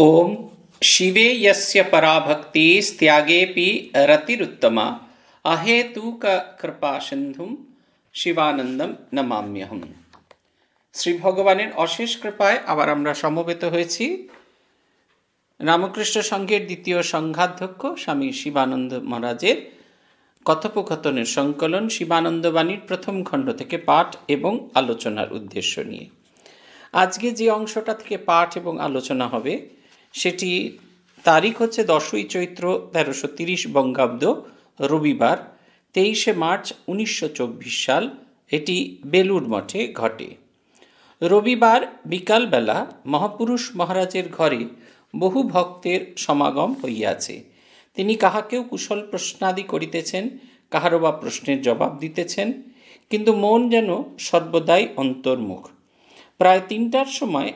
ओम शिवे यस्य पराभक्ति त्यागेपि रतिरुत्तमा अहेतुक কৃপা সিন্ধুম শিবানন্দম নমাম্যহম শ্রী ভগবানের অশেষ কৃপায় আবার আমরা সমবেত হয়েছি রামকৃষ্ণ সংঘের দ্বিতীয় সংঘাধ্যক্ষ স্বামী শিবানন্দ মহারাজের কথোপকথনের সংকলন শিবানন্দবাণীর প্রথম খণ্ড থেকে পাঠ এবং আলোচনার উদ্দেশ্য নিয়ে আজকে যে অংশটা থেকে পাঠ এবং আলোচনা হবে সেটি তারিখ হচ্ছে দশই চৈত্র তেরোশো তিরিশ বঙ্গাব্দ রবিবার তেইশে মার্চ উনিশশো চব্বিশ সাল এটি বেলুর মঠে ঘটে রবিবার বিকালবেলা মহাপুরুষ মহারাজের ঘরে বহু ভক্তের সমাগম হইয়াছে তিনি কাহাকেও কুশল প্রশ্নাদি করিতেছেন কাহারও বা প্রশ্নের জবাব দিতেছেন কিন্তু মন যেন সর্বদাই অন্তর্মুখ প্রায় তিনটার সময়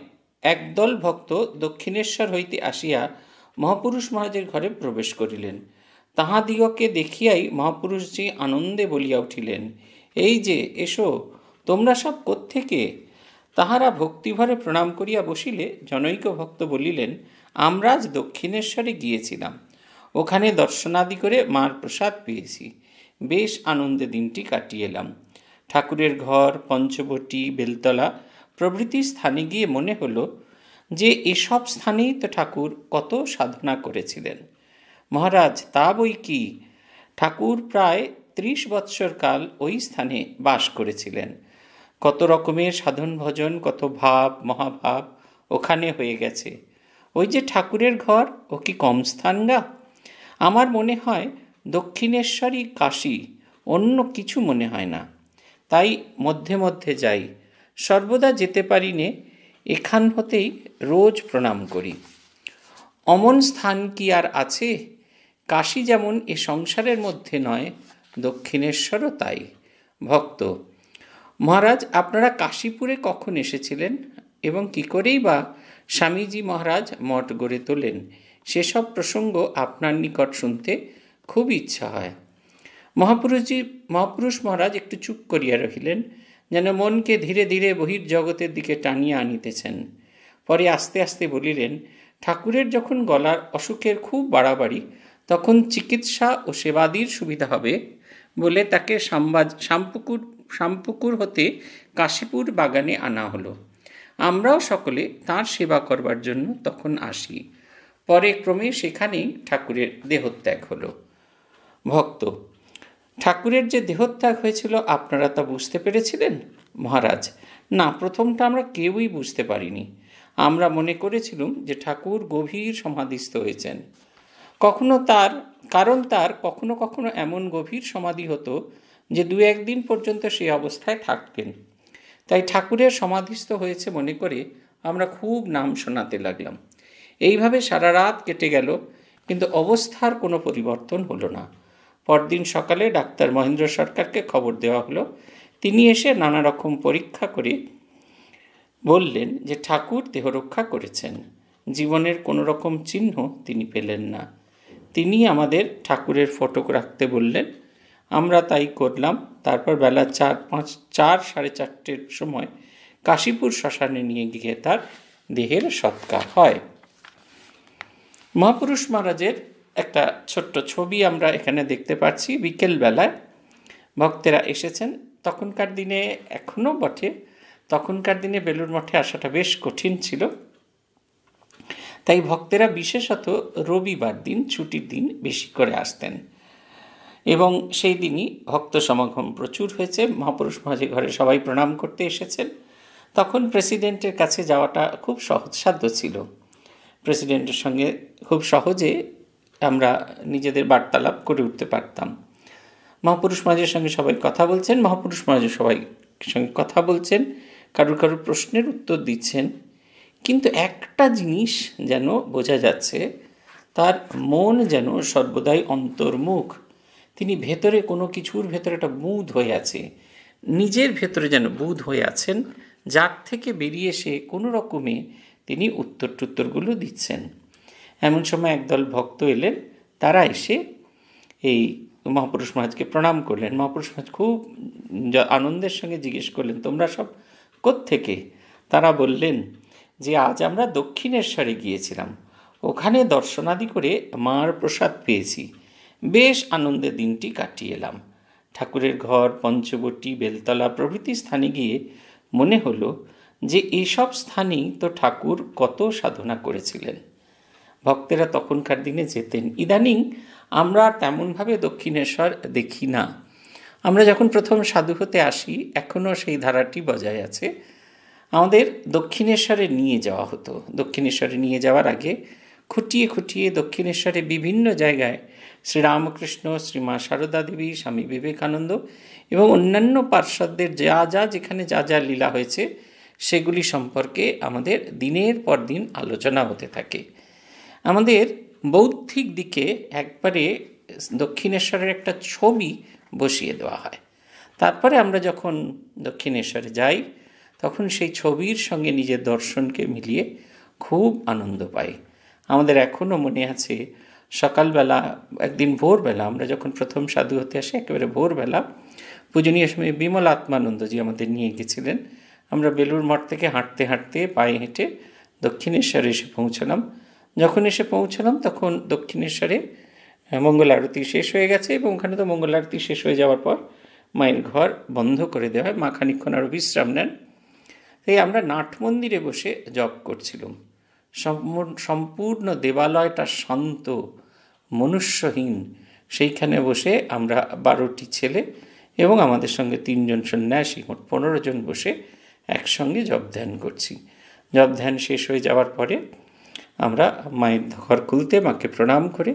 একদল ভক্ত দক্ষিণেশ্বর হইতে আসিয়া মহাপুরুষ মহারাজের ঘরে প্রবেশ করিলেন তাহাদিগকে দেখিয়াই মহাপুরুষজি আনন্দে বলিয়া উঠিলেন এই যে এসো তোমরা সব কোত্থেকে তাহারা ভক্তিভরে প্রণাম করিয়া বসিলে জনৈক ভক্ত বলিলেন আমরা আজ দক্ষিণেশ্বরে গিয়েছিলাম ওখানে দর্শনাদি করে মার প্রসাদ পেয়েছি বেশ আনন্দে দিনটি কাটিয়ে এলাম ঠাকুরের ঘর পঞ্চবটি বেলতলা প্রভৃতি স্থানে গিয়ে মনে হলো যে এসব স্থানেই তো ঠাকুর কত সাধনা করেছিলেন মহারাজ তা বই কি ঠাকুর প্রায় ত্রিশ বৎসর কাল ওই স্থানে বাস করেছিলেন কত রকমের সাধন ভজন কত ভাব মহাভাব ওখানে হয়ে গেছে ওই যে ঠাকুরের ঘর ও কি কম স্থান গা আমার মনে হয় দক্ষিণেশ্বরী কাশী অন্য কিছু মনে হয় না তাই মধ্যে মধ্যে যাই সর্বদা যেতে পারি নে এখান হতেই রোজ প্রণাম করি অমন স্থান কি আর আছে কাশী যেমন এ সংসারের মধ্যে নয় দক্ষিণেশ্বরও তাই ভক্ত মহারাজ আপনারা কাশীপুরে কখন এসেছিলেন এবং কি করেই বা স্বামীজি মহারাজ মঠ গড়ে তোলেন সেসব প্রসঙ্গ আপনার নিকট শুনতে খুব ইচ্ছা হয় মহাপুরুষজি মহাপুরুষ মহারাজ একটু চুপ করিয়া রহিলেন যেন মনকে ধীরে ধীরে বহির্জগতের দিকে টানিয়ে আনিতেছেন পরে আস্তে আস্তে বলিলেন ঠাকুরের যখন গলার অসুখের খুব বাড়াবাড়ি তখন চিকিৎসা ও সেবাদির সুবিধা হবে বলে তাকে সাম্বাজ শামপুকুর শামপুকুর হতে কাশীপুর বাগানে আনা হলো আমরাও সকলে তার সেবা করবার জন্য তখন আসি পরে ক্রমে সেখানেই ঠাকুরের দেহত্যাগ হলো ভক্ত ঠাকুরের যে দেহত্যাগ হয়েছিল আপনারা তা বুঝতে পেরেছিলেন মহারাজ না প্রথমটা আমরা কেউই বুঝতে পারিনি আমরা মনে করেছিলাম যে ঠাকুর গভীর সমাধিস্থ হয়েছেন কখনো তার কারণ তার কখনো কখনো এমন গভীর সমাধি হতো যে দু একদিন পর্যন্ত সেই অবস্থায় থাকতেন তাই ঠাকুরের সমাধিস্থ হয়েছে মনে করে আমরা খুব নাম শোনাতে লাগলাম এইভাবে সারা রাত কেটে গেল কিন্তু অবস্থার কোনো পরিবর্তন হলো না পরদিন সকালে ডাক্তার মহেন্দ্র সরকারকে খবর দেওয়া হলো তিনি এসে নানা রকম পরীক্ষা করে বললেন যে ঠাকুর দেহ রক্ষা করেছেন জীবনের কোনো রকম চিহ্ন তিনি পেলেন না তিনি আমাদের ঠাকুরের ফটক রাখতে বললেন আমরা তাই করলাম তারপর বেলা চার পাঁচ চার সাড়ে চারটের সময় কাশীপুর শ্মশানে নিয়ে গিয়ে তার দেহের সৎকার হয় মহাপুরুষ মহারাজের একটা ছোট্ট ছবি আমরা এখানে দেখতে পাচ্ছি বিকেলবেলায় ভক্তেরা এসেছেন তখনকার দিনে এখনও বটে তখনকার দিনে বেলুর মঠে আসাটা বেশ কঠিন ছিল তাই ভক্তেরা বিশেষত রবিবার দিন ছুটির দিন বেশি করে আসতেন এবং সেই দিনই ভক্ত সমাগম প্রচুর হয়েছে মহাপুরুষ মহাজি ঘরে সবাই প্রণাম করতে এসেছেন তখন প্রেসিডেন্টের কাছে যাওয়াটা খুব সহজসাধ্য ছিল প্রেসিডেন্টের সঙ্গে খুব সহজে আমরা নিজেদের বার্তালাপ করে উঠতে পারতাম মহাপুরুষ মহারাজের সঙ্গে সবাই কথা বলছেন মহাপুরুষ মহারাজের সবাই সঙ্গে কথা বলছেন কারুর কারুর প্রশ্নের উত্তর দিচ্ছেন কিন্তু একটা জিনিস যেন বোঝা যাচ্ছে তার মন যেন সর্বদাই অন্তর্মুখ তিনি ভেতরে কোনো কিছুর ভেতরে একটা বুধ হয়ে আছে নিজের ভেতরে যেন বুধ হয়ে আছেন যার থেকে বেরিয়ে এসে কোনো রকমে তিনি উত্তর টুত্তরগুলো দিচ্ছেন এমন সময় একদল ভক্ত এলেন তারা এসে এই মহাপুরুষ মহাজকে প্রণাম করলেন মহাপুরুষ মহাজ খুব আনন্দের সঙ্গে জিজ্ঞেস করলেন তোমরা সব থেকে তারা বললেন যে আজ আমরা দক্ষিণেশ্বরে গিয়েছিলাম ওখানে দর্শনাদি করে মার প্রসাদ পেয়েছি বেশ আনন্দে দিনটি কাটিয়ে এলাম ঠাকুরের ঘর পঞ্চবটি বেলতলা প্রভৃতি স্থানে গিয়ে মনে হলো যে এইসব স্থানেই তো ঠাকুর কত সাধনা করেছিলেন ভক্তেরা তখনকার দিনে যেতেন ইদানিং আমরা তেমনভাবে দক্ষিণেশ্বর দেখি না আমরা যখন প্রথম সাধু হতে আসি এখনও সেই ধারাটি বজায় আছে আমাদের দক্ষিণেশ্বরে নিয়ে যাওয়া হতো দক্ষিণেশ্বরে নিয়ে যাওয়ার আগে খুঁটিয়ে খুঁটিয়ে দক্ষিণেশ্বরে বিভিন্ন জায়গায় শ্রীরামকৃষ্ণ শ্রীমা সারদা দেবী স্বামী বিবেকানন্দ এবং অন্যান্য পার্শ্বদের যা যা যেখানে যা যা লীলা হয়েছে সেগুলি সম্পর্কে আমাদের দিনের পর দিন আলোচনা হতে থাকে আমাদের বৌদ্ধিক দিকে একবারে দক্ষিণেশ্বরের একটা ছবি বসিয়ে দেওয়া হয় তারপরে আমরা যখন দক্ষিণেশ্বরে যাই তখন সেই ছবির সঙ্গে নিজের দর্শনকে মিলিয়ে খুব আনন্দ পাই আমাদের এখনও মনে আছে সকালবেলা একদিন ভোরবেলা আমরা যখন প্রথম সাধু হতে আসি একেবারে ভোরবেলা পূজনীয় সময় বিমল আত্মানন্দজি আমাদের নিয়ে গেছিলেন আমরা বেলুর মঠ থেকে হাঁটতে হাঁটতে পায়ে হেঁটে দক্ষিণেশ্বরে এসে পৌঁছলাম যখন এসে পৌঁছলাম তখন দক্ষিণেশ্বরে মঙ্গল আরতি শেষ হয়ে গেছে এবং ওখানে তো মঙ্গল আরতি শেষ হয়ে যাওয়ার পর মায়ের ঘর বন্ধ করে দেওয়া হয় মা খানিক্ষণ আরও বিশ্রাম নেন তাই আমরা নাট মন্দিরে বসে জপ করছিলাম সম্পূর্ণ দেবালয়টা শান্ত মনুষ্যহীন সেইখানে বসে আমরা বারোটি ছেলে এবং আমাদের সঙ্গে তিনজন সন্ন্যাসী মোট পনেরো জন বসে একসঙ্গে জপ ধ্যান করছি জপ ধ্যান শেষ হয়ে যাওয়ার পরে আমরা মায়ের ঘর খুলতে মাকে প্রণাম করে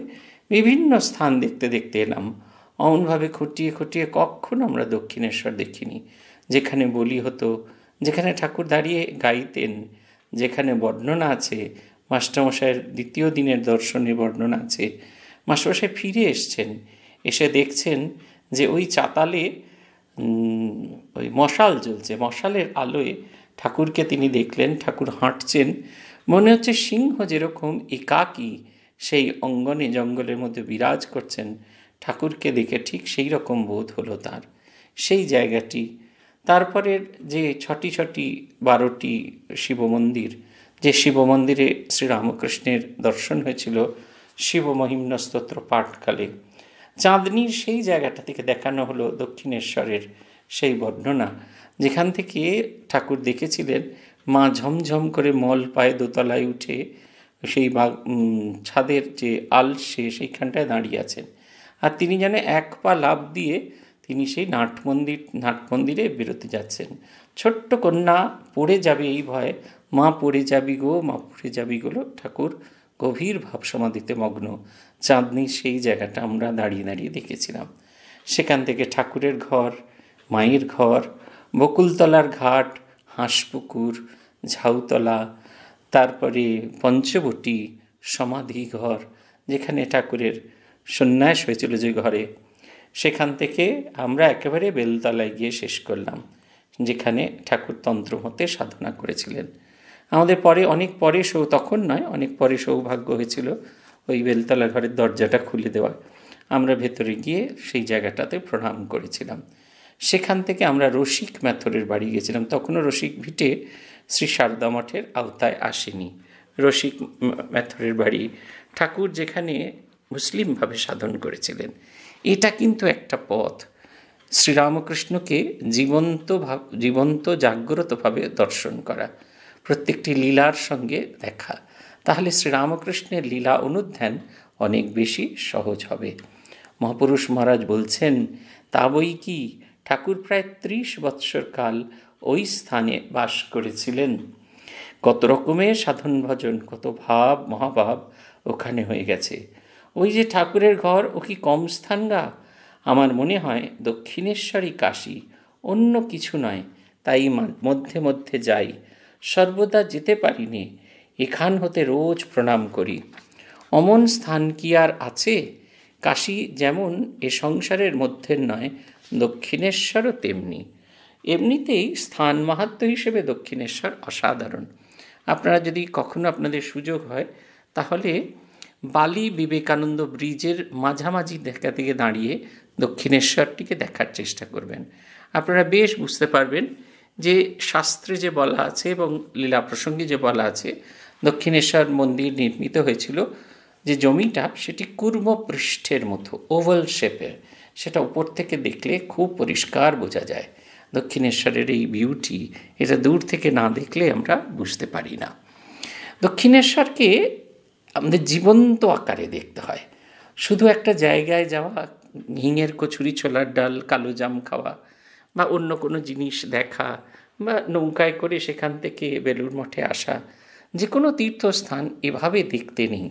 বিভিন্ন স্থান দেখতে দেখতে এলাম অমনভাবে খুঁটিয়ে খুঁটিয়ে কখন আমরা দক্ষিণেশ্বর দেখিনি যেখানে বলি হতো যেখানে ঠাকুর দাঁড়িয়ে গাইতেন যেখানে বর্ণনা আছে মাস্টারমশাইয়ের দ্বিতীয় দিনের দর্শনে বর্ণনা আছে মাস্টারমশাই ফিরে এসছেন এসে দেখছেন যে ওই চাতালে ওই মশাল জ্বলছে মশালের আলোয় ঠাকুরকে তিনি দেখলেন ঠাকুর হাঁটছেন মনে হচ্ছে সিংহ যেরকম একাকী সেই অঙ্গনে জঙ্গলের মধ্যে বিরাজ করছেন ঠাকুরকে দেখে ঠিক সেই রকম বোধ হলো তার সেই জায়গাটি তারপরের যে ছটি ছটি বারোটি শিব মন্দির যে শিব মন্দিরে শ্রীরামকৃষ্ণের দর্শন হয়েছিল শিব মহিম্ন স্তোত্র পাঠকালে চাঁদনির সেই জায়গাটা থেকে দেখানো হলো দক্ষিণেশ্বরের সেই বর্ণনা যেখান থেকে ঠাকুর দেখেছিলেন মা ঝমঝম করে মল পায়ে দোতলায় উঠে সেই ছাদের যে আল সে সেইখানটায় দাঁড়িয়ে আছেন আর তিনি যেন এক পা লাভ দিয়ে তিনি সেই নাটমন্দির নাটমন্দিরে বেরোতে যাচ্ছেন ছোট্ট কন্যা পড়ে যাবে এই ভয়ে মা পড়ে যাবি গো মা পড়ে যাবি গোলো ঠাকুর গভীর সমাধিতে মগ্ন চাঁদনি সেই জায়গাটা আমরা দাঁড়িয়ে দাঁড়িয়ে দেখেছিলাম সেখান থেকে ঠাকুরের ঘর মায়ের ঘর বকুলতলার ঘাট হাঁসপুকুর ঝাউতলা তারপরে পঞ্চবটি সমাধি ঘর যেখানে ঠাকুরের সন্ন্যাস হয়েছিল যে ঘরে সেখান থেকে আমরা একেবারে বেলতলায় গিয়ে শেষ করলাম যেখানে ঠাকুর হতে সাধনা করেছিলেন আমাদের পরে অনেক পরে সৌ তখন নয় অনেক পরে সৌভাগ্য হয়েছিল ওই বেলতলা ঘরের দরজাটা খুলে দেওয়া আমরা ভেতরে গিয়ে সেই জায়গাটাতে প্রণাম করেছিলাম সেখান থেকে আমরা রসিক ম্যাথরের বাড়ি গেছিলাম তখনও রসিক ভিটে শ্রী সারদা মঠের আওতায় আসেনি রসিক ম্যাথরের বাড়ি ঠাকুর যেখানে মুসলিমভাবে সাধন করেছিলেন এটা কিন্তু একটা পথ শ্রীরামকৃষ্ণকে জীবন্ত জীবন্ত জাগ্রতভাবে দর্শন করা প্রত্যেকটি লীলার সঙ্গে দেখা তাহলে শ্রীরামকৃষ্ণের লীলা অনুধ্যান অনেক বেশি সহজ হবে মহাপুরুষ মহারাজ বলছেন তা বই কি ঠাকুর প্রায় ত্রিশ বৎসর কাল ওই স্থানে বাস করেছিলেন কত রকমের সাধন ভজন কত ভাব মহাভাব ওখানে হয়ে গেছে ওই যে ঠাকুরের ঘর ও কি কম স্থান গা আমার মনে হয় দক্ষিণেশ্বরী কাশী অন্য কিছু নয় তাই মধ্যে মধ্যে যাই সর্বদা যেতে পারিনি এখান হতে রোজ প্রণাম করি অমন স্থান কি আর আছে কাশী যেমন এ সংসারের মধ্যে নয় দক্ষিণেশ্বরও তেমনি এমনিতেই স্থান মাহাত্ম হিসেবে দক্ষিণেশ্বর অসাধারণ আপনারা যদি কখনো আপনাদের সুযোগ হয় তাহলে বালি বিবেকানন্দ ব্রিজের মাঝামাঝি দেখা থেকে দাঁড়িয়ে দক্ষিণেশ্বরটিকে দেখার চেষ্টা করবেন আপনারা বেশ বুঝতে পারবেন যে শাস্ত্রে যে বলা আছে এবং লীলা প্রসঙ্গে যে বলা আছে দক্ষিণেশ্বর মন্দির নির্মিত হয়েছিল যে জমিটা সেটি কুর্মপৃষ্ঠের মতো ওভাল শেপের সেটা উপর থেকে দেখলে খুব পরিষ্কার বোঝা যায় দক্ষিণেশ্বরের এই বিউটি এটা দূর থেকে না দেখলে আমরা বুঝতে পারি না দক্ষিণেশ্বরকে আমাদের জীবন্ত আকারে দেখতে হয় শুধু একটা জায়গায় যাওয়া হিঙের কচুরি ছোলার ডাল কালো জাম খাওয়া বা অন্য কোনো জিনিস দেখা বা নৌকায় করে সেখান থেকে বেলুর মঠে আসা যে কোনো তীর্থস্থান এভাবে দেখতে নেই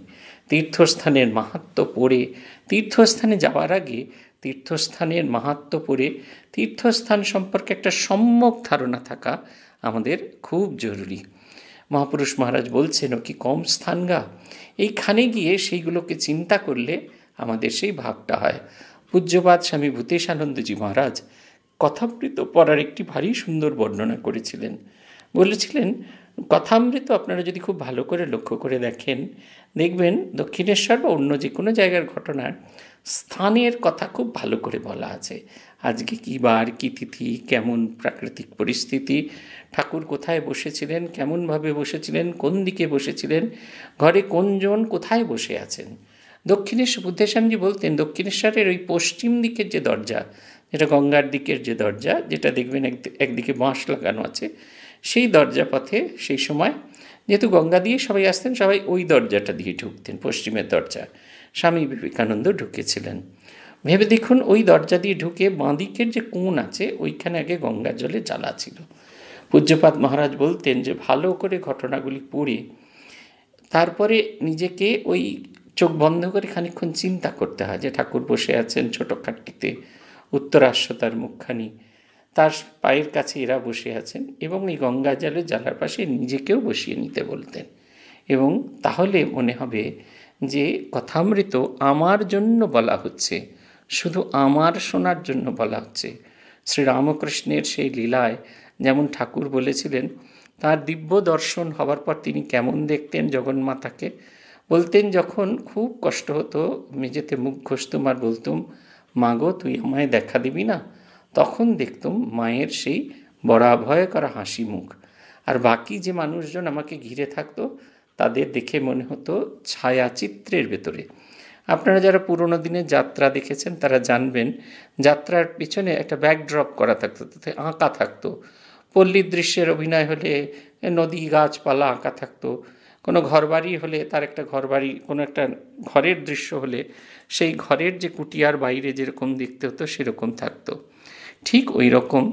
তীর্থস্থানের মাহাত্ম পড়ে তীর্থস্থানে যাওয়ার আগে তীর্থস্থানের মাহাত্ম পড়ে তীর্থস্থান সম্পর্কে একটা সম্যক ধারণা থাকা আমাদের খুব জরুরি মহাপুরুষ মহারাজ বলছেন কি কম স্থানগা এইখানে গিয়ে সেইগুলোকে চিন্তা করলে আমাদের সেই ভাবটা হয় পূজ্যবাদ স্বামী ভূতেশানন্দজি মহারাজ কথামৃত পড়ার একটি ভারী সুন্দর বর্ণনা করেছিলেন বলেছিলেন কথামৃত আপনারা যদি খুব ভালো করে লক্ষ্য করে দেখেন দেখবেন দক্ষিণেশ্বর বা অন্য যে কোনো জায়গার ঘটনার স্থানের কথা খুব ভালো করে বলা আছে আজকে কী বার কী তিথি কেমন প্রাকৃতিক পরিস্থিতি ঠাকুর কোথায় বসেছিলেন কেমনভাবে বসেছিলেন কোন দিকে বসেছিলেন ঘরে কোনজন কোথায় বসে আছেন দক্ষিণেশ্বর বুদ্ধেশ্যামজি বলতেন দক্ষিণেশ্বরের ওই পশ্চিম দিকের যে দরজা যেটা গঙ্গার দিকের যে দরজা যেটা দেখবেন একদিকে বাঁশ লাগানো আছে সেই দরজাপথে সেই সময় যেহেতু গঙ্গা দিয়ে সবাই আসতেন সবাই ওই দরজাটা দিয়ে ঢুকতেন পশ্চিমের দরজা স্বামী বিবেকানন্দ ঢুকেছিলেন ভেবে দেখুন ওই দরজা দিয়ে ঢুকে বাঁদিকের যে কোণ আছে ওইখানে আগে গঙ্গা জলে জ্বালা ছিল পূজ্যপাত মহারাজ বলতেন যে ভালো করে ঘটনাগুলি পড়ে তারপরে নিজেকে ওই চোখ বন্ধ করে খানিক্ষণ চিন্তা করতে হয় যে ঠাকুর বসে আছেন ছোটো খাটটিতে উত্তরাশ্বতার মুখখানি তার পায়ের কাছে এরা বসে আছেন এবং এই গঙ্গা জলের জ্বালার পাশে নিজেকেও বসিয়ে নিতে বলতেন এবং তাহলে মনে হবে যে কথামৃত আমার জন্য বলা হচ্ছে শুধু আমার শোনার জন্য বলা হচ্ছে শ্রীরামকৃষ্ণের সেই লীলায় যেমন ঠাকুর বলেছিলেন তার দিব্য দর্শন হবার পর তিনি কেমন দেখতেন জগন্মাতাকে বলতেন যখন খুব কষ্ট হতো মেঝেতে মুখ ঘষতুম আর বলতুম মাগো তুই আমায় দেখা দিবি না তখন দেখতাম মায়ের সেই ভয় করা হাসি মুখ আর বাকি যে মানুষজন আমাকে ঘিরে থাকতো তাদের দেখে মনে হতো ছায়াচিত্রের ভেতরে আপনারা যারা পুরনো দিনের যাত্রা দেখেছেন তারা জানবেন যাত্রার পিছনে একটা ব্যাকড্রপ করা থাকতো তাতে আঁকা থাকতো পল্লী দৃশ্যের অভিনয় হলে নদী গাছপালা আঁকা থাকতো কোনো ঘরবাড়ি হলে তার একটা ঘরবাড়ি কোনো একটা ঘরের দৃশ্য হলে সেই ঘরের যে কুটিয়ার বাইরে যেরকম দেখতে হতো সেরকম থাকতো ঠিক ওই রকম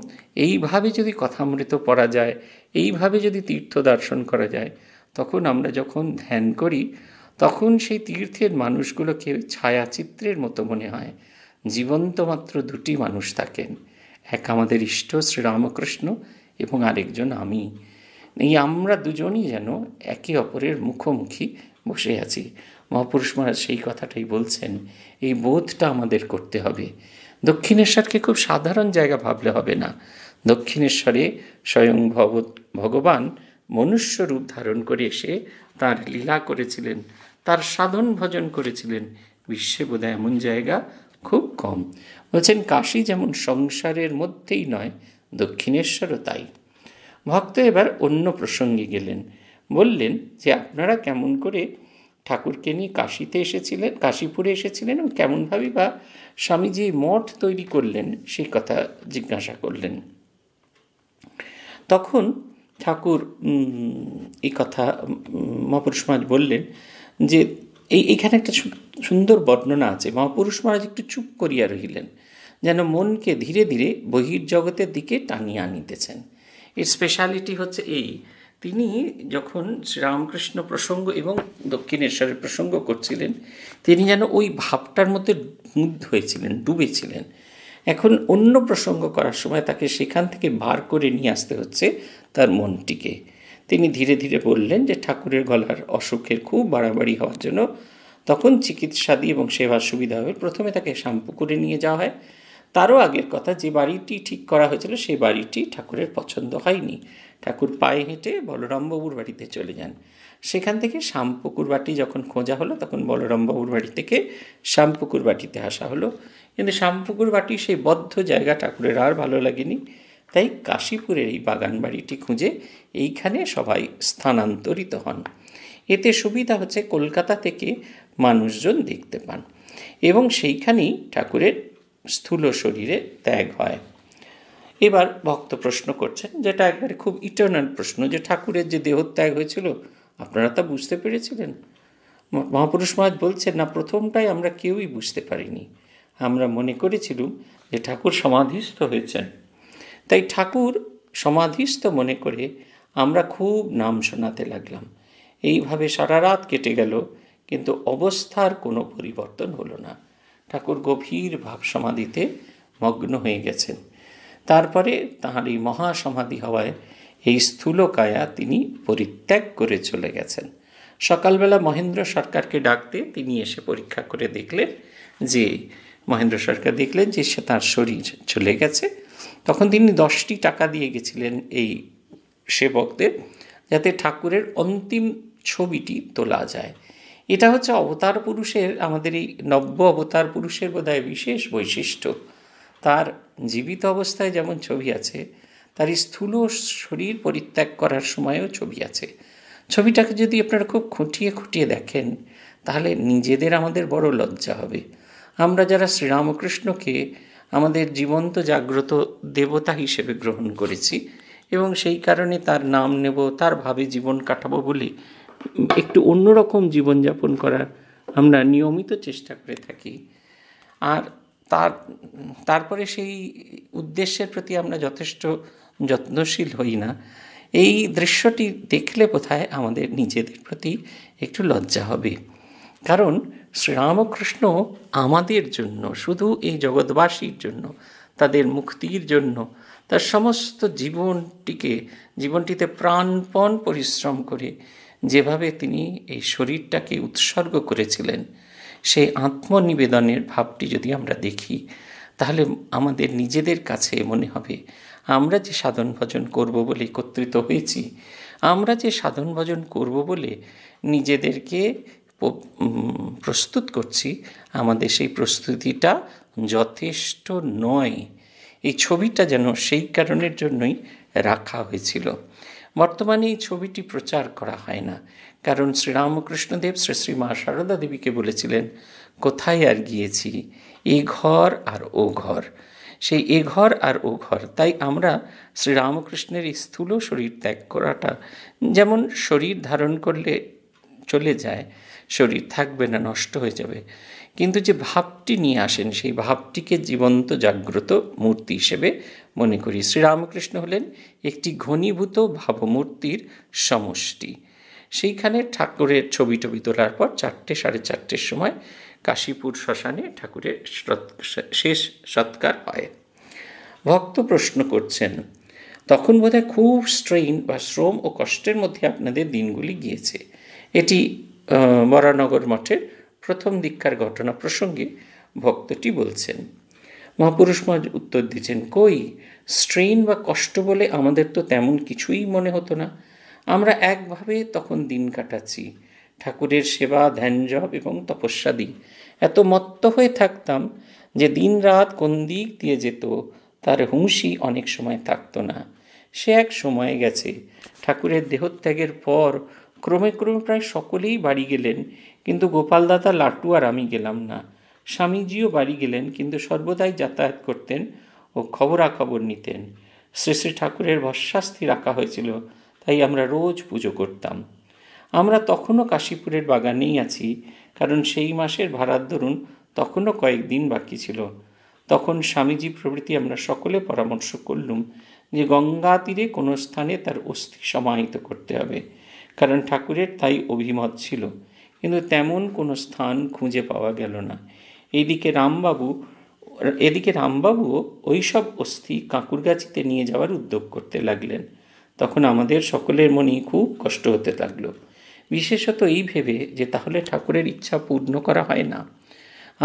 এইভাবে যদি কথামৃত পড়া যায় এইভাবে যদি তীর্থ দর্শন করা যায় তখন আমরা যখন ধ্যান করি তখন সেই তীর্থের মানুষগুলোকে ছায়াচিত্রের মতো মনে হয় জীবন্ত মাত্র দুটি মানুষ থাকেন এক আমাদের ইষ্ট শ্রীরামকৃষ্ণ এবং আরেকজন আমি এই আমরা দুজনই যেন একে অপরের মুখোমুখি বসে আছি মহাপুরুষ মহারাজ সেই কথাটাই বলছেন এই বোধটা আমাদের করতে হবে দক্ষিণেশ্বরকে খুব সাধারণ জায়গা ভাবলে হবে না দক্ষিণেশ্বরে স্বয়ং ভগ ভগবান মনুষ্য রূপ ধারণ করে এসে তার লীলা করেছিলেন তার সাধন ভজন করেছিলেন বিশ্বে বোধহয় এমন জায়গা খুব কম বলছেন কাশী যেমন সংসারের মধ্যেই নয় দক্ষিণেশ্বরও তাই ভক্ত এবার অন্য প্রসঙ্গে গেলেন বললেন যে আপনারা কেমন করে ঠাকুরকে নিয়ে কাশিতে এসেছিলেন কাশীপুরে এসেছিলেন এবং কেমনভাবেই বা স্বামী যে মঠ তৈরি করলেন সে কথা জিজ্ঞাসা করলেন তখন ঠাকুর এই কথা মহাপুরুষ মহারাজ বললেন যে এই এখানে একটা সুন্দর বর্ণনা আছে মহাপুরুষ মহারাজ একটু চুপ করিয়া রহিলেন যেন মনকে ধীরে ধীরে বহির্জগতের দিকে টানিয়ে আনিতেছেন এর স্পেশালিটি হচ্ছে এই তিনি যখন শ্রীরামকৃষ্ণ প্রসঙ্গ এবং দক্ষিণেশ্বরের প্রসঙ্গ করছিলেন তিনি যেন ওই ভাবটার মধ্যে মুগ্ধ হয়েছিলেন ডুবেছিলেন এখন অন্য প্রসঙ্গ করার সময় তাকে সেখান থেকে বার করে নিয়ে আসতে হচ্ছে তার মনটিকে তিনি ধীরে ধীরে বললেন যে ঠাকুরের গলার অসুখের খুব বাড়াবাড়ি হওয়ার জন্য তখন দিয়ে এবং সেবার সুবিধা হবে প্রথমে তাকে শ্যাম্পু করে নিয়ে যাওয়া হয় তারও আগের কথা যে বাড়িটি ঠিক করা হয়েছিল সেই বাড়িটি ঠাকুরের পছন্দ হয়নি ঠাকুর পায়ে হেঁটে বলরামবাবুর বাড়িতে চলে যান সেখান থেকে শ্যামপুকুর বাটি যখন খোঁজা হলো তখন বলরামবাবুর বাড়ি থেকে শ্যামপুকুর বাটিতে আসা হলো কিন্তু শ্যামপুকুর বাটি সেই বদ্ধ জায়গা ঠাকুরের আর ভালো লাগেনি তাই কাশীপুরের এই বাগান বাড়িটি খুঁজে এইখানে সবাই স্থানান্তরিত হন এতে সুবিধা হচ্ছে কলকাতা থেকে মানুষজন দেখতে পান এবং সেইখানেই ঠাকুরের স্থূল শরীরে ত্যাগ হয় এবার ভক্ত প্রশ্ন করছেন যেটা একবারে খুব ইটার্নাল প্রশ্ন যে ঠাকুরের যে দেহত্যাগ হয়েছিল আপনারা তা বুঝতে পেরেছিলেন মহাপুরুষ মহাজ বলছেন না প্রথমটাই আমরা কেউই বুঝতে পারিনি আমরা মনে করেছিলুম যে ঠাকুর সমাধিস্থ হয়েছেন তাই ঠাকুর সমাধিস্থ মনে করে আমরা খুব নাম শোনাতে লাগলাম এইভাবে সারা রাত কেটে গেল কিন্তু অবস্থার কোনো পরিবর্তন হলো না ঠাকুর গভীর ভাব সমাধিতে মগ্ন হয়ে গেছেন তারপরে তাহার এই মহাসমাধি হওয়ায় এই স্থূলকায়া তিনি পরিত্যাগ করে চলে গেছেন সকালবেলা মহেন্দ্র সরকারকে ডাকতে তিনি এসে পরীক্ষা করে দেখলেন যে মহেন্দ্র সরকার দেখলেন যে সে তাঁর শরীর চলে গেছে তখন তিনি দশটি টাকা দিয়ে গেছিলেন এই সেবকদের যাতে ঠাকুরের অন্তিম ছবিটি তোলা যায় এটা হচ্ছে অবতার পুরুষের আমাদের এই নব্য অবতার পুরুষের বোধহয় বিশেষ বৈশিষ্ট্য তার জীবিত অবস্থায় যেমন ছবি আছে তার স্থূল শরীর পরিত্যাগ করার সময়ও ছবি আছে ছবিটাকে যদি আপনারা খুব খুঁটিয়ে খুঁটিয়ে দেখেন তাহলে নিজেদের আমাদের বড় লজ্জা হবে আমরা যারা শ্রীরামকৃষ্ণকে আমাদের জীবন্ত জাগ্রত দেবতা হিসেবে গ্রহণ করেছি এবং সেই কারণে তার নাম নেব তার ভাবে জীবন কাটাবো বলে একটু অন্যরকম জীবনযাপন করার আমরা নিয়মিত চেষ্টা করে থাকি আর তার তারপরে সেই উদ্দেশ্যের প্রতি আমরা যথেষ্ট যত্নশীল হই না এই দৃশ্যটি দেখলে বোধহয় আমাদের নিজেদের প্রতি একটু লজ্জা হবে কারণ শ্রীরামকৃষ্ণ আমাদের জন্য শুধু এই জগৎবাসীর জন্য তাদের মুক্তির জন্য তার সমস্ত জীবনটিকে জীবনটিতে প্রাণপণ পরিশ্রম করে যেভাবে তিনি এই শরীরটাকে উৎসর্গ করেছিলেন সেই আত্মনিবেদনের ভাবটি যদি আমরা দেখি তাহলে আমাদের নিজেদের কাছে মনে হবে আমরা যে সাধন ভজন করব বলে একত্রিত হয়েছি আমরা যে সাধন ভজন করব বলে নিজেদেরকে প্রস্তুত করছি আমাদের সেই প্রস্তুতিটা যথেষ্ট নয় এই ছবিটা যেন সেই কারণের জন্যই রাখা হয়েছিল বর্তমানে এই ছবিটি প্রচার করা হয় না কারণ শ্রীরামকৃষ্ণদেব শ্রী শ্রী মা সারদা দেবীকে বলেছিলেন কোথায় আর গিয়েছি এ ঘর আর ও ঘর সেই এ ঘর আর ও ঘর তাই আমরা শ্রীরামকৃষ্ণের এই স্থূল শরীর ত্যাগ করাটা যেমন শরীর ধারণ করলে চলে যায় শরীর থাকবে না নষ্ট হয়ে যাবে কিন্তু যে ভাবটি নিয়ে আসেন সেই ভাবটিকে জীবন্ত জাগ্রত মূর্তি হিসেবে মনে করি শ্রীরামকৃষ্ণ হলেন একটি ঘনীভূত ভাবমূর্তির সমষ্টি সেইখানে ঠাকুরের ছবি টবি তোলার পর চারটে সাড়ে চারটের সময় কাশীপুর শ্মশানে ঠাকুরের শেষ সৎকার হয় ভক্ত প্রশ্ন করছেন তখন বোধহয় খুব স্ট্রেইন বা শ্রম ও কষ্টের মধ্যে আপনাদের দিনগুলি গিয়েছে এটি বরানগর মঠের প্রথম দীক্ষার ঘটনা প্রসঙ্গে ভক্তটি বলছেন মহাপুরুষ মহাজ উত্তর দিচ্ছেন কই স্ট্রেন বা কষ্ট বলে আমাদের তো তেমন কিছুই মনে হতো না আমরা একভাবে তখন দিন কাটাচ্ছি ঠাকুরের সেবা ধ্যান জপ এবং তপস্যাদি এত মত্ত হয়ে থাকতাম যে দিন রাত কোন দিক দিয়ে যেত তার হুঁশি অনেক সময় থাকতো না সে এক সময় গেছে ঠাকুরের দেহত্যাগের পর ক্রমে ক্রমে প্রায় সকলেই বাড়ি গেলেন কিন্তু গোপালদাতা লাটু আর আমি গেলাম না স্বামীজিও বাড়ি গেলেন কিন্তু সর্বদাই যাতায়াত করতেন ও খবরাখবর নিতেন শ্রী শ্রী ঠাকুরের ভস্মাস্থি রাখা হয়েছিল তাই আমরা রোজ পুজো করতাম আমরা তখনও কাশীপুরের বাগানেই আছি কারণ সেই মাসের ভাড়ার দরুন তখনও কয়েকদিন বাকি ছিল তখন স্বামীজি প্রভৃতি আমরা সকলে পরামর্শ করলুম যে গঙ্গা তীরে কোনো স্থানে তার অস্থি সমাহিত করতে হবে কারণ ঠাকুরের তাই অভিমত ছিল কিন্তু তেমন কোনো স্থান খুঁজে পাওয়া গেল না এদিকে রামবাবু এদিকে রামবাবুও সব অস্থি কাঁকুর গাছিতে নিয়ে যাওয়ার উদ্যোগ করতে লাগলেন তখন আমাদের সকলের মনে খুব কষ্ট হতে লাগল বিশেষত এই ভেবে যে তাহলে ঠাকুরের ইচ্ছা পূর্ণ করা হয় না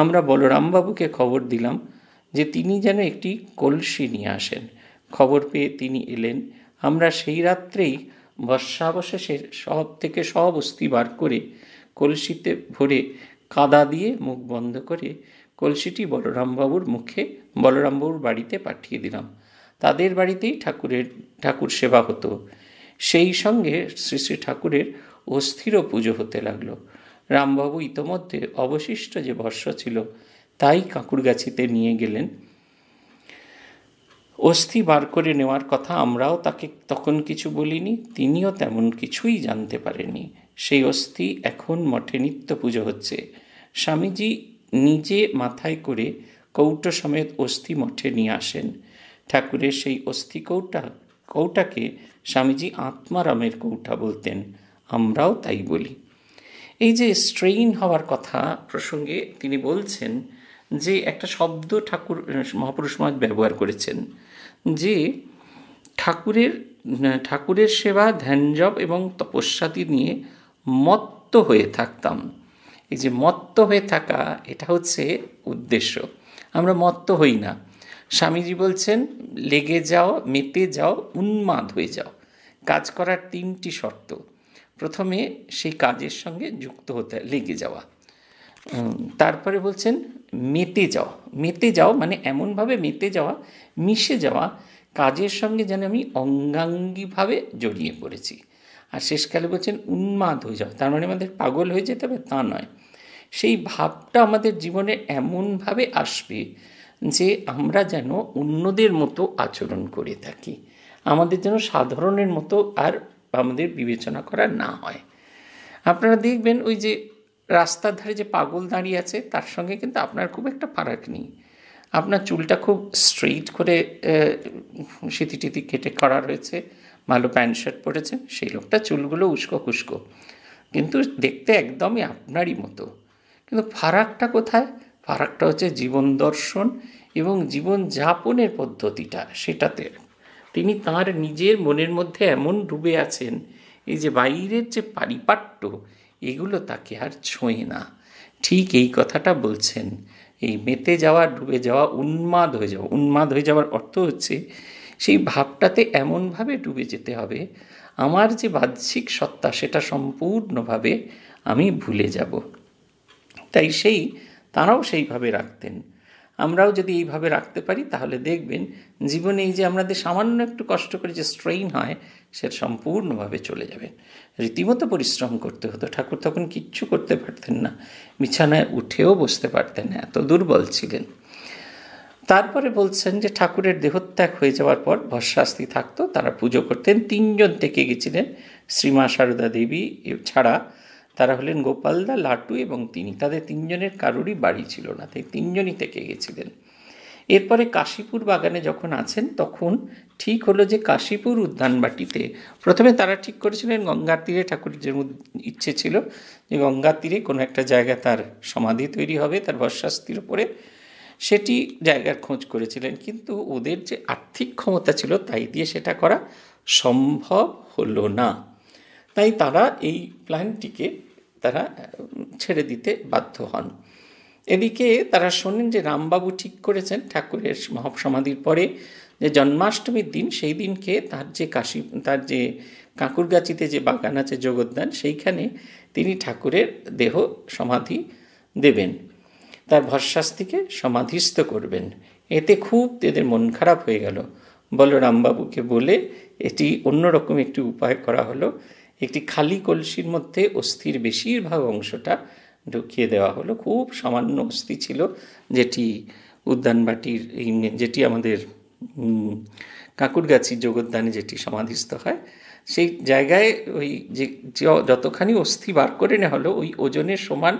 আমরা বলরামবাবুকে খবর দিলাম যে তিনি যেন একটি কলসি নিয়ে আসেন খবর পেয়ে তিনি এলেন আমরা সেই রাত্রেই বর্ষাবশেষের সব থেকে সব অস্থি বার করে কলসিতে ভরে কাদা দিয়ে মুখ বন্ধ করে কলসিটি বলরামবাবুর মুখে বলরামবাবুর বাড়িতে পাঠিয়ে দিলাম তাদের বাড়িতেই ঠাকুরের ঠাকুর সেবা হতো সেই সঙ্গে শ্রী শ্রী ঠাকুরের অস্থির পুজো হতে লাগলো রামবাবু ইতোমধ্যে অবশিষ্ট যে বর্ষ ছিল তাই কাঁকুরগাছিতে নিয়ে গেলেন অস্থি বার করে নেওয়ার কথা আমরাও তাকে তখন কিছু বলিনি তিনিও তেমন কিছুই জানতে পারেননি সেই অস্থি এখন মঠে নিত্য পুজো হচ্ছে স্বামীজি নিজে মাথায় করে কৌট সমেত অস্থি মঠে নিয়ে আসেন ঠাকুরের সেই অস্থি কৌটা কৌটাকে স্বামীজি আত্মারামের কৌটা বলতেন আমরাও তাই বলি এই যে স্ট্রেইন হওয়ার কথা প্রসঙ্গে তিনি বলছেন যে একটা শব্দ ঠাকুর মহাপুরুষ মহাজ ব্যবহার করেছেন যে ঠাকুরের ঠাকুরের সেবা ধ্যানজব এবং তপস্যাতি নিয়ে মত্ত হয়ে থাকতাম এই যে মত্ত হয়ে থাকা এটা হচ্ছে উদ্দেশ্য আমরা মত্ত হই না স্বামীজি বলছেন লেগে যাও মেতে যাও উন্মাদ হয়ে যাও কাজ করার তিনটি শর্ত প্রথমে সেই কাজের সঙ্গে যুক্ত হতে লেগে যাওয়া তারপরে বলছেন মেতে যাও মেতে যাও মানে এমনভাবে মেতে যাওয়া মিশে যাওয়া কাজের সঙ্গে যেন আমি অঙ্গাঙ্গিভাবে জড়িয়ে পড়েছি আর শেষকালে বলছেন উন্মাদ হয়ে যাওয়া তার মানে আমাদের পাগল হয়ে যেতে হবে তা নয় সেই ভাবটা আমাদের জীবনে এমনভাবে আসবে যে আমরা যেন অন্যদের মতো আচরণ করে থাকি আমাদের যেন সাধারণের মতো আর আমাদের বিবেচনা করা না হয় আপনারা দেখবেন ওই যে রাস্তার ধারে যে পাগল দাঁড়িয়ে আছে তার সঙ্গে কিন্তু আপনার খুব একটা ফারাক নেই আপনার চুলটা খুব স্ট্রেইট করে সিঁথি টিতি কেটে করা রয়েছে ভালো প্যান্ট শার্ট পরেছে সেই লোকটা চুলগুলো উস্কো খুস্কো কিন্তু দেখতে একদমই আপনারই মতো কিন্তু ফারাকটা কোথায় ফারাকটা হচ্ছে জীবন দর্শন এবং জীবন যাপনের পদ্ধতিটা সেটাতে তিনি তার নিজের মনের মধ্যে এমন ডুবে আছেন এই যে বাইরের যে পারিপাট্য এগুলো তাকে আর ছোঁয় না ঠিক এই কথাটা বলছেন এই মেতে যাওয়া ডুবে যাওয়া উন্মাদ হয়ে যাওয়া উন্মাদ হয়ে যাওয়ার অর্থ হচ্ছে সেই ভাবটাতে এমনভাবে ডুবে যেতে হবে আমার যে বাহ্যিক সত্তা সেটা সম্পূর্ণভাবে আমি ভুলে যাব তাই সেই তাঁরাও সেইভাবে রাখতেন আমরাও যদি এইভাবে রাখতে পারি তাহলে দেখবেন জীবনে এই যে আমাদের সামান্য একটু কষ্ট করে যে স্ট্রেইন হয় সেটা সম্পূর্ণভাবে চলে যাবে রীতিমতো পরিশ্রম করতে হতো ঠাকুর তখন কিচ্ছু করতে পারতেন না বিছানায় উঠেও বসতে পারতেন না এত দুর্বল ছিলেন তারপরে বলছেন যে ঠাকুরের দেহত্যাগ হয়ে যাওয়ার পর ভস্মাস্তি থাকতো তারা পুজো করতেন তিনজন থেকে গেছিলেন শ্রীমা সারদা দেবী ছাড়া তারা হলেন গোপালদা লাটু এবং তিনি তাদের তিনজনের কারোরই বাড়ি ছিল না তাই তিনজনই থেকে গেছিলেন এরপরে কাশীপুর বাগানে যখন আছেন তখন ঠিক হলো যে কাশীপুর উদ্যানবাটিতে প্রথমে তারা ঠিক করেছিলেন গঙ্গার তীরে ঠাকুরের যে ইচ্ছে ছিল যে গঙ্গার তীরে কোনো একটা জায়গা তার সমাধি তৈরি হবে তার বর্ষাস্তির উপরে সেটি জায়গার খোঁজ করেছিলেন কিন্তু ওদের যে আর্থিক ক্ষমতা ছিল তাই দিয়ে সেটা করা সম্ভব হলো না তাই তারা এই প্ল্যানটিকে তারা ছেড়ে দিতে বাধ্য হন এদিকে তারা শোনেন যে রামবাবু ঠিক করেছেন ঠাকুরের মহাসমাধির পরে যে জন্মাষ্টমীর দিন সেই দিনকে তার যে কাশি তার যে কাঁকুরগাছিতে যে বাগান আছে জগদ্দান সেইখানে তিনি ঠাকুরের দেহ সমাধি দেবেন তার ভরশাস্তিকে সমাধিস্থ করবেন এতে খুব এদের মন খারাপ হয়ে গেল বলরামবাবুকে বলে এটি অন্যরকম একটি উপায় করা হলো একটি খালি কলসির মধ্যে অস্থির বেশিরভাগ অংশটা ঢুকিয়ে দেওয়া হলো খুব সামান্য অস্থি ছিল যেটি উদ্যানবাটির এই যেটি আমাদের কাঁকুরগাছি যোগোদ্যানে যেটি সমাধিস্থ হয় সেই জায়গায় ওই যে যতখানি অস্থি বার করে নেওয়া হলো ওই ওজনের সমান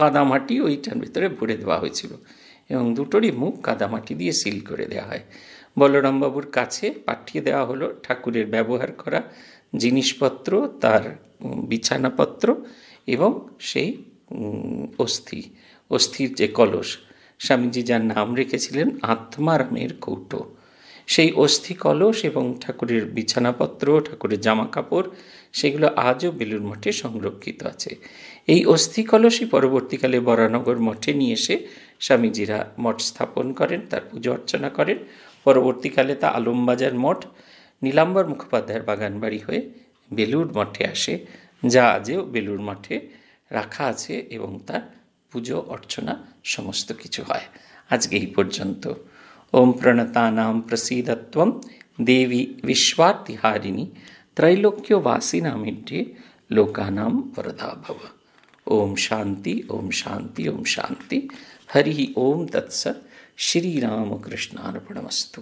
কাদামাটি ওইটার ভিতরে ভরে দেওয়া হয়েছিল এবং দুটোরই মুখ কাদামাটি দিয়ে সিল করে দেওয়া হয় বলরামবাবুর কাছে পাঠিয়ে দেওয়া হলো ঠাকুরের ব্যবহার করা জিনিসপত্র তার বিছানাপত্র এবং সেই অস্থি অস্থির যে কলস স্বামীজি যার নাম রেখেছিলেন আত্মারামের কৌটো সেই অস্থি কলস এবং ঠাকুরের বিছানাপত্র ঠাকুরের জামা কাপড় সেগুলো আজও বেলুর মঠে সংরক্ষিত আছে এই অস্থি কলসই পরবর্তীকালে বরানগর মঠে নিয়ে এসে স্বামীজিরা মঠ স্থাপন করেন তার পুজো অর্চনা করেন পরবর্তীকালে তা আলমবাজার মঠ নীলাম্বর মুখোপাধ্যায়ের বাগানবাড়ি হয়ে বেলুড় মঠে আসে যা আজও বেলুড় মঠে রাখা আছে এবং তার পুজো অর্চনা সমস্ত কিছু হয় আজকে এই পর্যন্ত ওম প্রণতানাম প্রসীদত্বম দেবী বিশ্বার্তিহারিণী ত্রৈলোক্য বাসিনামিড্যে লোকানাম বরদা ভব ওম শান্তি ওম শান্তি ওম শান্তি হরি ওম তৎস শ্রীরামকৃষ্ণার্পণমস্তু